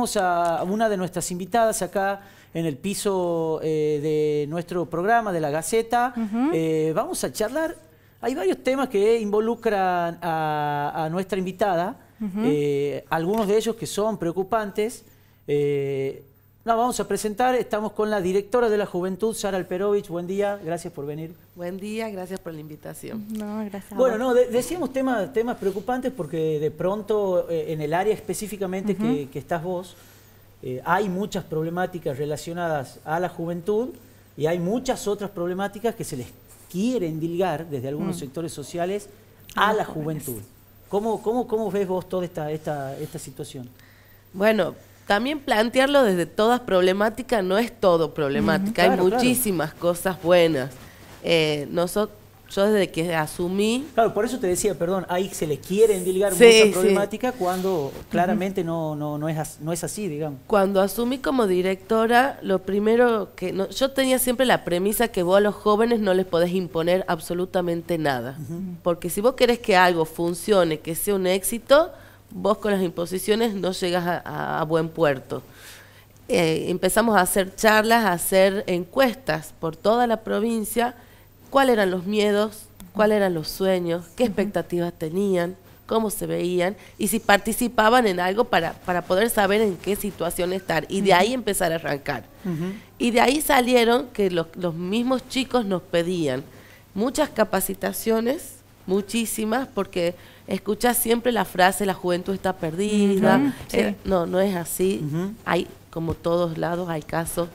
Vamos a una de nuestras invitadas acá en el piso eh, de nuestro programa de la Gaceta. Eh, vamos a charlar. Hay varios temas que involucran a, nuestra invitada, eh, algunos de ellos que son preocupantes. No, vamos a presentar, estamos con la directora de la Juventud, Sara Alperovich. Buen día, gracias por venir. Buen día, gracias por la invitación. No, gracias. bueno, no, decíamos temas, temas preocupantes porque de pronto eh, en el área específicamente que, estás vos, eh, hay muchas problemáticas relacionadas a la juventud y hay muchas otras problemáticas que se les quieren dilgar desde algunos mm. sectores sociales a la juventud. ¿Cómo, cómo, ¿Cómo ves vos toda esta, esta, esta situación? Bueno, también plantearlo desde todas problemáticas, no es todo problemática, hay muchísimas cosas buenas. Eh, nosotros, yo desde que asumí... Claro, por eso te decía, perdón, ahí se le quieren endilgar mucha problemática cuando claramente no, no, no, es, no es así, digamos. Cuando asumí como directora, lo primero que... yo tenía siempre la premisa que vos a los jóvenes no les podés imponer absolutamente nada. Porque si vos querés que algo funcione, que sea un éxito vos con las imposiciones no llegas a, buen puerto. Eh, empezamos a hacer charlas, a hacer encuestas por toda la provincia, cuáles eran los miedos, cuáles eran los sueños, qué expectativas tenían, cómo se veían y si participaban en algo para, para poder saber en qué situación estar y de ahí empezar a arrancar. Y de ahí salieron que los mismos chicos nos pedían muchas capacitaciones, muchísimas, porque escuchas siempre la frase la juventud está perdida. Eh, no, no es así. Hay, como todos lados, hay casos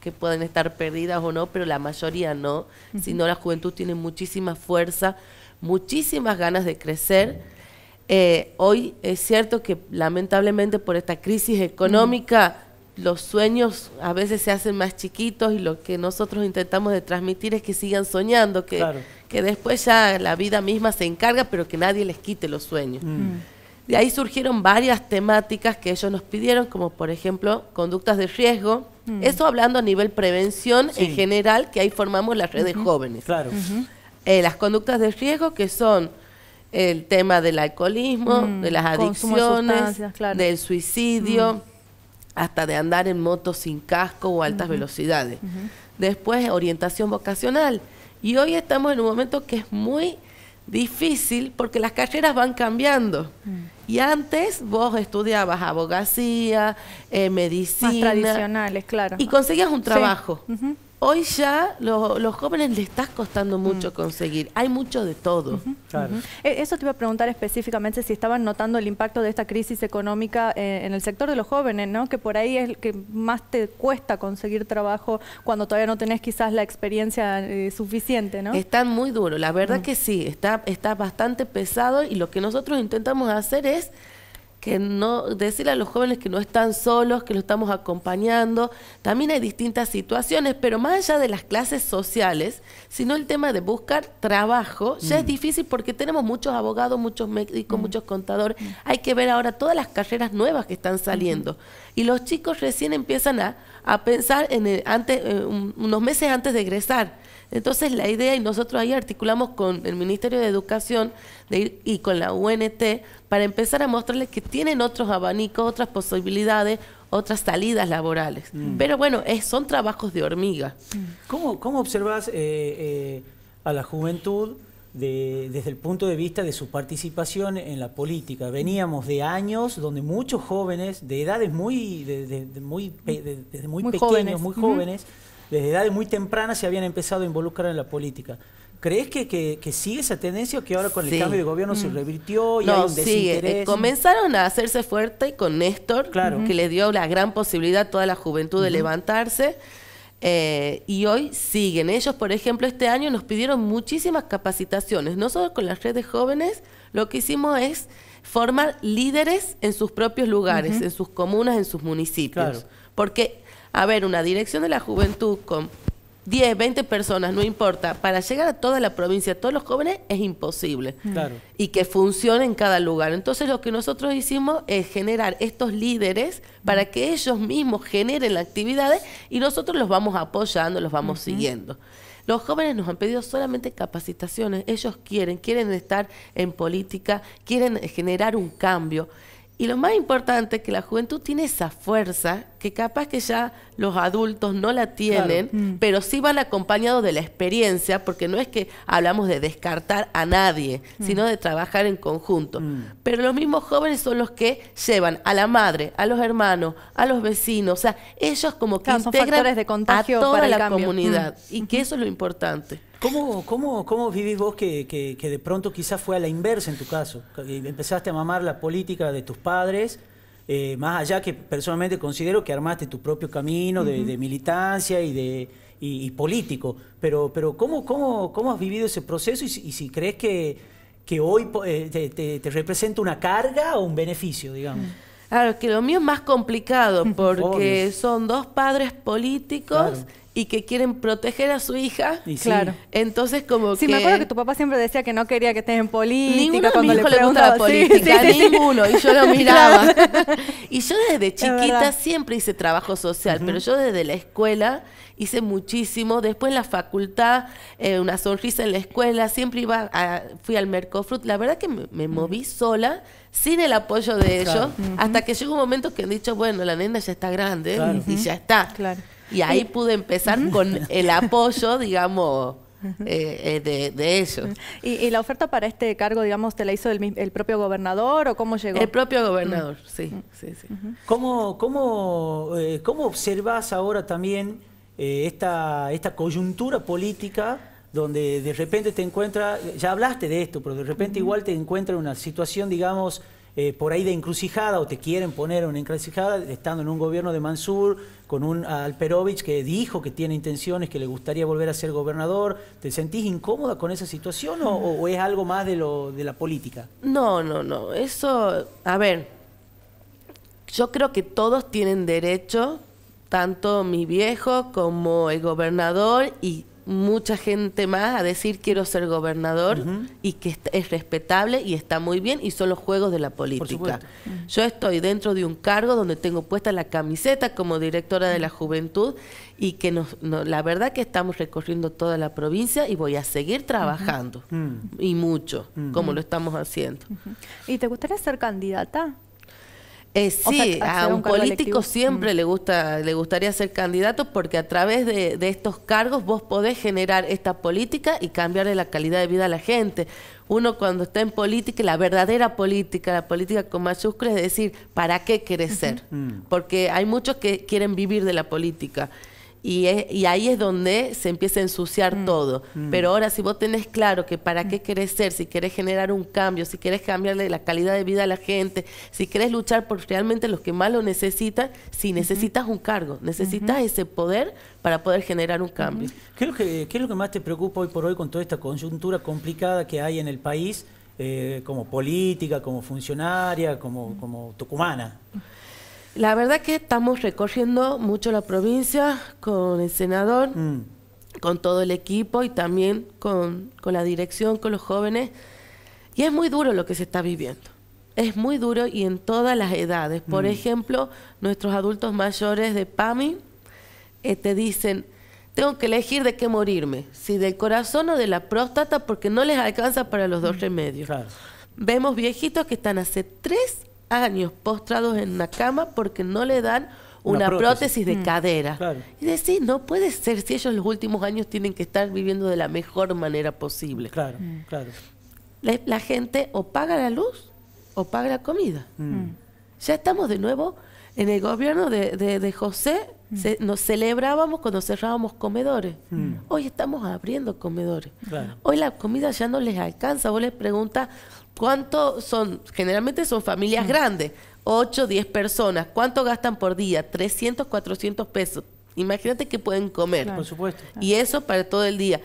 que, pueden estar perdidas o no, pero la mayoría no. Sino la juventud tiene muchísima fuerza, muchísimas ganas de crecer. Eh, hoy es cierto que lamentablemente por esta crisis económica los sueños a veces se hacen más chiquitos y lo que nosotros intentamos de transmitir es que sigan soñando, que, que después ya la vida misma se encarga, pero que nadie les quite los sueños. Mm. Mm. De ahí surgieron varias temáticas que ellos nos pidieron, como por ejemplo conductas de riesgo. Mm. Eso hablando a nivel prevención en general, que ahí formamos las redes jóvenes. Claro. Eh, las conductas de riesgo que son el tema del alcoholismo, de las adicciones, del suicidio, hasta de andar en moto sin casco o altas velocidades. Después orientación vocacional y hoy estamos en un momento que es muy difícil porque las carreras van cambiando. Mm. Y antes vos estudiabas abogacía, eh, medicina. tradicionales, claro. Y conseguías un trabajo. Hoy ya los jóvenes les está costando mucho mm. conseguir. Hay mucho de todo. E, eso te iba a preguntar específicamente si estaban notando el impacto de esta crisis económica eh, en el sector de los jóvenes, ¿no? Que por ahí es el que más te cuesta conseguir trabajo cuando todavía no tenés quizás la experiencia eh, suficiente, ¿no? Están muy duro, La verdad mm. que sí, está, está bastante pesado y lo que nosotros intentamos hacer es que no decirle a los jóvenes que no están solos, que lo estamos acompañando. También hay distintas situaciones, pero más allá de las clases sociales, sino el tema de buscar trabajo, ya es mm. difícil porque tenemos muchos abogados, muchos médicos, mm. muchos contadores. Mm. Hay que ver ahora todas las carreras nuevas que están saliendo. Y los chicos recién empiezan a, pensar en antes, eh, unos meses antes de egresar entonces la idea, y nosotros ahí articulamos con el Ministerio de Educación y con la UNT para empezar a mostrarles que tienen otros abanicos, otras posibilidades, otras salidas laborales. Mm. Pero bueno, es, son trabajos de hormiga. Mm. ¿Cómo, observas eh, eh, a la juventud? desde el punto de vista de su participación en la política. Veníamos de años donde muchos jóvenes, de edades muy, de, muy, muy, pequeños, jóvenes. muy jóvenes, desde edades muy tempranas se habían empezado a involucrar en la política. ¿Crees que, que, sigue esa tendencia o que ahora con el cambio de gobierno se mm. revirtió y hay un eh, desinterés? comenzaron a hacerse fuerte con Néstor, que le dio la gran posibilidad a toda la juventud de levantarse. Eh, y hoy siguen. Ellos, por ejemplo, este año nos pidieron muchísimas capacitaciones. No solo con las redes jóvenes lo que hicimos es formar líderes en sus propios lugares, en sus comunas, en sus municipios. Claro. Porque, a ver, una dirección de la juventud con 10, 20 personas, no importa, para llegar a toda la provincia, a todos los jóvenes, es imposible. Mm. Claro. Y que funcione en cada lugar. Entonces lo que nosotros hicimos es generar estos líderes para que ellos mismos generen las actividades y nosotros los vamos apoyando, los vamos siguiendo. Los jóvenes nos han pedido solamente capacitaciones, ellos quieren, quieren estar en política, quieren generar un cambio. Y lo más importante es que la juventud tiene esa fuerza que capaz que ya los adultos no la tienen, mm. pero sí van acompañados de la experiencia, porque no es que hablamos de descartar a nadie, mm. sino de trabajar en conjunto. Mm. Pero los mismos jóvenes son los que llevan a la madre, a los hermanos, a los vecinos, o sea, ellos como que de contagio toda para la comunidad, y que eso es lo importante. ¿Cómo, cómo, cómo vivís vos que, que, que de pronto quizás fue a la inversa en tu caso? Empezaste a mamar la política de tus padres, eh, más allá que personalmente considero que armaste tu propio camino de, militancia y de político, pero, pero ¿cómo, cómo, cómo has vivido ese proceso y si, crees que, que hoy eh, te, representa una carga o un beneficio, digamos? Claro, que lo mío es más complicado porque son dos padres políticos y que quieren proteger a su hija. Y claro. Entonces como que... Sí, me acuerdo que tu papá siempre decía que no quería que estés en política. Ninguno de mis hijos le, gusta la política, ninguno. Y yo lo miraba. y yo desde chiquita siempre hice trabajo social, pero yo desde la escuela hice muchísimo. Después en la facultad, eh, una sonrisa en la escuela, siempre iba a, fui al Mercofrut. La verdad que me, moví sola, sin el apoyo de ellos, hasta que llegó un momento que han dicho, bueno, la nena ya está grande y ya está. Claro. Y ahí pude empezar con el apoyo, digamos, eh, eh, de, ellos. ¿Y, la oferta para este cargo, digamos, te la hizo el, propio gobernador o cómo llegó? El propio gobernador, sí, sí, sí. ¿Cómo, cómo, eh, observas ahora también esta, esta coyuntura política donde de repente te encuentras, ya hablaste de esto, pero de repente igual te encuentras en una situación, digamos, eh, por ahí de encrucijada o te quieren poner una encrucijada estando en un gobierno de Mansur con un Alperovich que dijo que tiene intenciones, que le gustaría volver a ser gobernador. ¿Te sentís incómoda con esa situación o, o es algo más de, lo, de la política? No, no, no. Eso, a ver, yo creo que todos tienen derecho, tanto mi viejo como el gobernador y mucha gente más a decir quiero ser gobernador y que es respetable y está muy bien y son los juegos de la política. Yo estoy dentro de un cargo donde tengo puesta la camiseta como directora de la juventud y que la verdad que estamos recorriendo toda la provincia y voy a seguir trabajando mm. y mucho mm. como lo estamos haciendo. ¿Y te gustaría ser candidata? Eh, sí, a un, político siempre mm. le gusta, le gustaría ser candidato porque a través de, estos cargos vos podés generar esta política y cambiarle la calidad de vida a la gente. Uno cuando está en política, la verdadera política, la política con mayúsculas, es decir, ¿para qué querés ser? Mm. Porque hay muchos que quieren vivir de la política. Y, y, ahí es donde se empieza a ensuciar mm, todo. Mm. Pero ahora si vos tenés claro que para qué querés ser, si querés generar un cambio, si querés cambiarle la calidad de vida a la gente, si querés luchar por realmente los que más lo necesitan, si necesitas un cargo, necesitas ese poder para poder generar un cambio. ¿Qué es, lo que, más te preocupa hoy por hoy con toda esta coyuntura complicada que hay en el país, eh, como política, como funcionaria, como, como tucumana? La verdad que estamos recorriendo mucho la provincia con el senador, mm. con todo el equipo y también con, la dirección, con los jóvenes. Y es muy duro lo que se está viviendo. Es muy duro y en todas las edades. Por mm. ejemplo, nuestros adultos mayores de PAMI eh, te dicen, tengo que elegir de qué morirme, si del corazón o de la próstata, porque no les alcanza para los dos mm. remedios. Vemos viejitos que están hace tres años postrados en una cama porque no le dan una, prótesis. de mm. cadera. Y decir, no puede ser si ellos los últimos años tienen que estar viviendo de la mejor manera posible. Claro, mm. claro. La, gente o paga la luz o paga la comida. Mm. Ya estamos de nuevo en el gobierno de, José mm. nos celebrábamos cuando cerrábamos comedores. Mm. Mm. Hoy estamos abriendo comedores. Hoy la comida ya no les alcanza. Vos les preguntas cuánto son, generalmente son familias grandes, 8, 10 personas. ¿Cuánto gastan por día? 300, 400 pesos. Imagínate que pueden comer. Por supuesto. Y eso para todo el día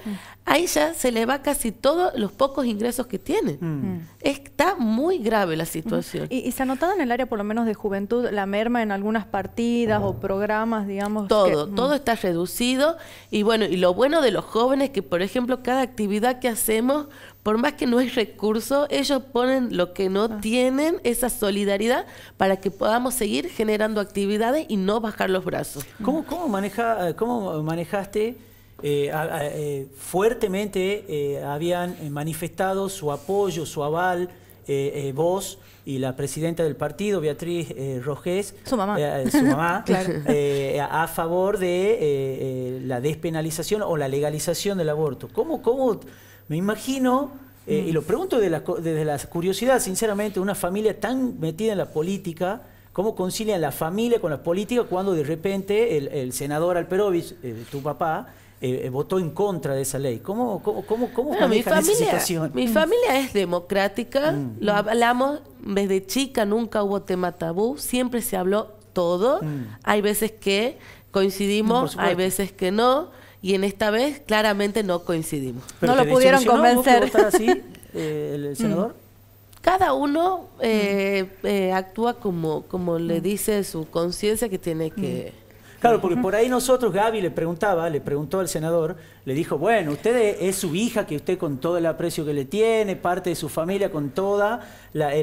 a ella se le va casi todos los pocos ingresos que tiene. Mm. Mm. Está muy grave la situación. ¿Y, se ha notado en el área, por lo menos de juventud, la merma en algunas partidas o oh. programas, digamos? Todo, mm. todo está reducido. Y bueno, y lo bueno de los jóvenes es que, por ejemplo, cada actividad que hacemos, por más que no hay recurso, ellos ponen lo que no ah. tienen, esa solidaridad, para que podamos seguir generando actividades y no bajar los brazos. ¿Cómo, cómo, maneja, eh, cómo manejaste? Eh, eh, fuertemente eh, habían manifestado su apoyo, su aval, vos y la presidenta del partido, Beatriz Rogés, su mamá, a favor de la despenalización o la legalización del aborto. ¿Cómo, cómo me imagino, y lo pregunto desde la, curiosidad, sinceramente, una familia tan metida en la política, ¿Cómo concilian la familia con la política cuando de repente el, senador Alperovich, tu papá, eh, eh, votó en contra de esa ley. ¿Cómo, cómo, cómo, cómo mi familia, Mi mm. familia es democrática, mm. lo hablamos desde chica, nunca hubo tema tabú, siempre se habló todo. Mm. Hay veces que coincidimos, hay veces que no. Y en esta vez claramente no coincidimos. no lo pudieron convencer. Eh, el, senador? cada uno actúa como, como le dice su conciencia que tiene que, Claro, porque por ahí nosotros, Gaby le preguntaba, le preguntó al senador, le dijo, bueno, usted es su hija, que usted con todo el aprecio que le tiene, parte de su familia, con toda la,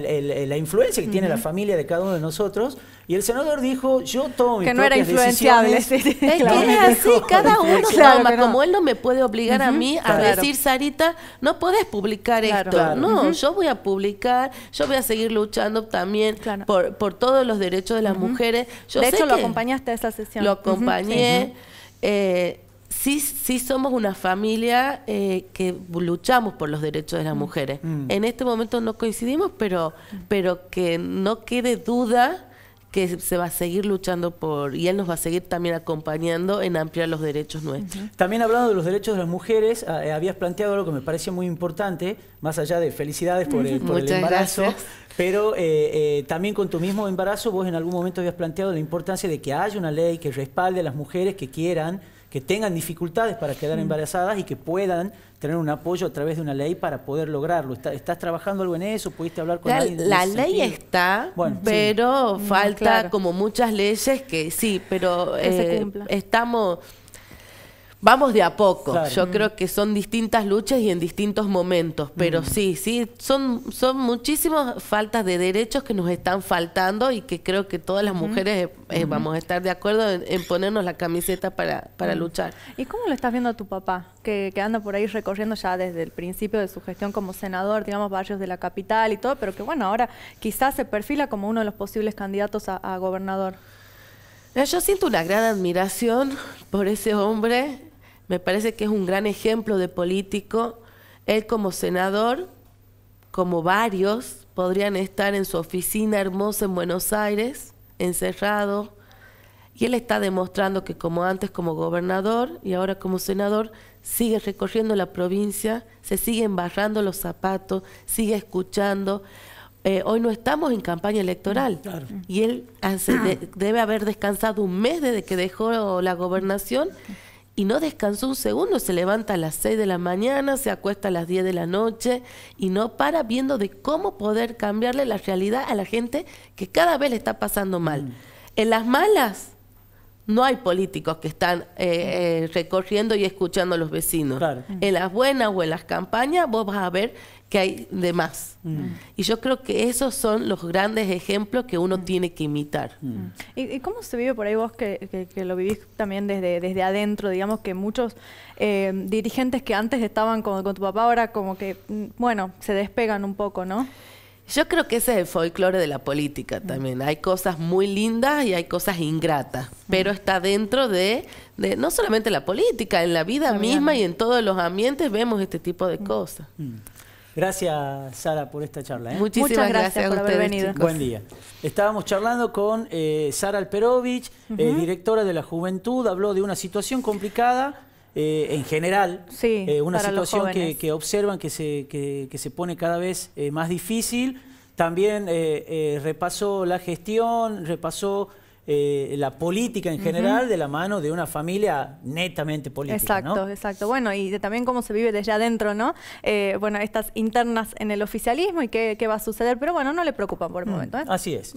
influencia que tiene la familia de cada uno de nosotros. Y el senador dijo, yo tomo mis Que no era influenciable. es que es así, cada uno toma. Como él no me puede obligar a mí a decir, Sarita, no puedes publicar esto. No, yo voy a publicar, yo voy a seguir luchando también por, todos los derechos de las mujeres. Yo de hecho, lo acompañaste a esa sesión. Lo acompañé. Eh, sí, somos una familia eh, que luchamos por los derechos de las mm. mujeres. Mm. En este momento no coincidimos, pero, pero que no quede duda que se va a seguir luchando por, y él nos va a seguir también acompañando en ampliar los derechos nuestros. También hablando de los derechos de las mujeres, ah, eh, habías planteado algo que me parece muy importante, más allá de felicidades por el, embarazo, pero eh, también con tu mismo embarazo vos en algún momento habías planteado la importancia de que haya una ley que respalde a las mujeres que quieran que tengan dificultades para quedar embarazadas y que puedan tener un apoyo a través de una ley para poder lograrlo. ¿Estás, trabajando algo en eso? ¿Pudiste hablar con la, alguien? La ley está, pero mm, falta como muchas leyes que sí, pero eh, estamos vamos de a poco. Yo mm. creo que son distintas luchas y en distintos momentos, pero mm. sí, sí, son, son muchísimas faltas de derechos que nos están faltando y que creo que todas las mujeres eh, vamos a estar de acuerdo en, ponernos la camiseta para, para mm. luchar. ¿Y cómo lo estás viendo a tu papá, que, anda por ahí recorriendo ya desde el principio de su gestión como senador, digamos, barrios de la capital y todo, pero que bueno, ahora quizás se perfila como uno de los posibles candidatos a gobernador? Eh, yo siento una gran admiración por ese hombre me parece que es un gran ejemplo de político. Él como senador, como varios, podrían estar en su oficina hermosa en Buenos Aires, encerrado. Y él está demostrando que como antes como gobernador y ahora como senador, sigue recorriendo la provincia, se sigue embarrando los zapatos, sigue escuchando. Eh, hoy no estamos en campaña electoral y él debe haber descansado un mes desde que dejó la gobernación y no descansó un segundo, se levanta a las 6 de la mañana, se acuesta a las 10 de la noche y no para viendo de cómo poder cambiarle la realidad a la gente que cada vez le está pasando mal. Mm. En las malas no hay políticos que están eh, mm. eh, recorriendo y escuchando a los vecinos. En las buenas o en las campañas vos vas a ver que hay de más. Mm. Y yo creo que esos son los grandes ejemplos que uno mm. tiene que imitar. Mm. ¿Y, cómo se vive por ahí vos que, lo vivís también desde, desde adentro? Digamos que muchos eh, dirigentes que antes estaban con, con tu papá ahora como que, bueno, se despegan un poco, ¿no? Yo creo que ese es el folclore de la política también. Hay cosas muy lindas y hay cosas ingratas, pero está dentro de, no solamente la política, en la vida misma y en todos los ambientes vemos este tipo de cosas. Gracias, Sara, por esta charla. ¿eh? Muchísimas gracias, por haber venido. Buen día. Estábamos charlando con eh, Sara Alperovich, eh, directora de la Juventud. Habló de una situación complicada eh, en general, sí, una situación que, observan que se, que se pone cada vez más difícil. También repasó la gestión, repasó eh, la política en general de la mano de una familia netamente política. Exacto, exacto. Bueno, y también cómo se vive desde adentro, ¿no? Eh, bueno, estas internas en el oficialismo y qué, va a suceder, pero bueno, no le preocupan por el mm, momento. ¿eh? Así es.